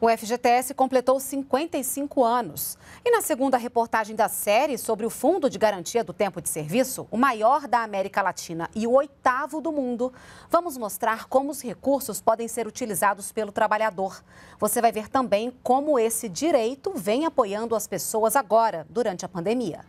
O FGTS completou 55 anos. E na segunda reportagem da série sobre o Fundo de Garantia do Tempo de Serviço, o maior da América Latina e o oitavo do mundo, vamos mostrar como os recursos podem ser utilizados pelo trabalhador. Você vai ver também como esse direito vem apoiando as pessoas agora, durante a pandemia.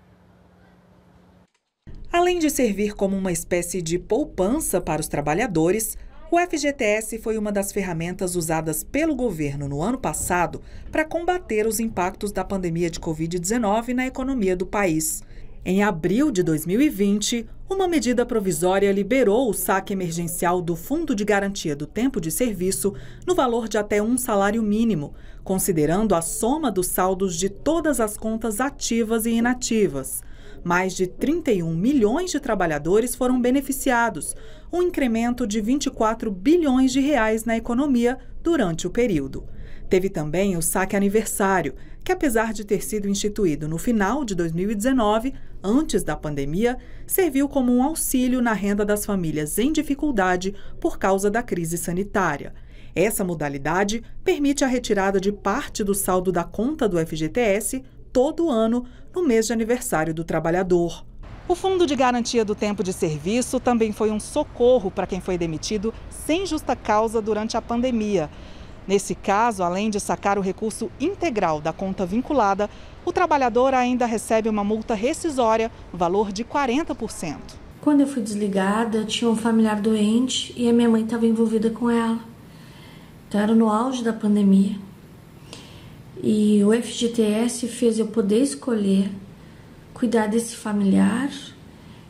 Além de servir como uma espécie de poupança para os trabalhadores, o FGTS foi uma das ferramentas usadas pelo governo no ano passado para combater os impactos da pandemia de Covid-19 na economia do país. Em abril de 2020, uma medida provisória liberou o saque emergencial do Fundo de Garantia do Tempo de Serviço no valor de até um salário mínimo, considerando a soma dos saldos de todas as contas ativas e inativas. Mais de 31 milhões de trabalhadores foram beneficiados, um incremento de 24 bilhões de reais na economia durante o período. Teve também o saque aniversário, que apesar de ter sido instituído no final de 2019, antes da pandemia, serviu como um auxílio na renda das famílias em dificuldade por causa da crise sanitária. Essa modalidade permite a retirada de parte do saldo da conta do FGTS todo ano no mês de aniversário do trabalhador. O Fundo de Garantia do Tempo de Serviço também foi um socorro para quem foi demitido sem justa causa durante a pandemia. Nesse caso, além de sacar o recurso integral da conta vinculada, o trabalhador ainda recebe uma multa rescisória, valor de 40%. Quando eu fui desligada, tinha um familiar doente e a minha mãe estava envolvida com ela. Então era no auge da pandemia. E o FGTS fez eu poder escolher cuidar desse familiar,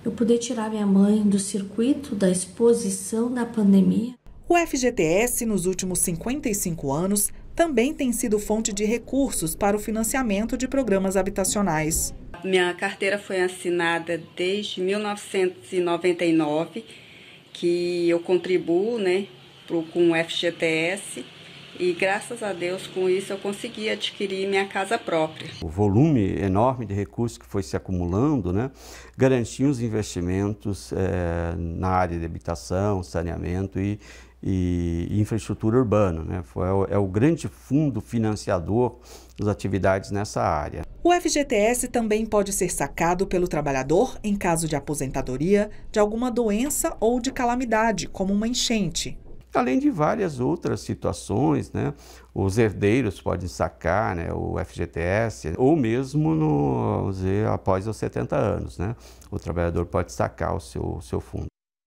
eu poder tirar minha mãe do circuito da exposição da pandemia. O FGTS, nos últimos 55 anos, também tem sido fonte de recursos para o financiamento de programas habitacionais. Minha carteira foi assinada desde 1999, que eu contribuo né, com o FGTS e graças a Deus com isso eu consegui adquirir minha casa própria. O volume enorme de recursos que foi se acumulando, né, garantiu os investimentos é, na área de habitação, saneamento e, e infraestrutura urbana. Né? Foi, é o é grande fundo financiador das atividades nessa área. O FGTS também pode ser sacado pelo trabalhador em caso de aposentadoria, de alguma doença ou de calamidade, como uma enchente além de várias outras situações, né? Os herdeiros podem sacar né, o FGTS, ou mesmo no, dizer, após os 70 anos, né? O trabalhador pode sacar o seu, seu fundo.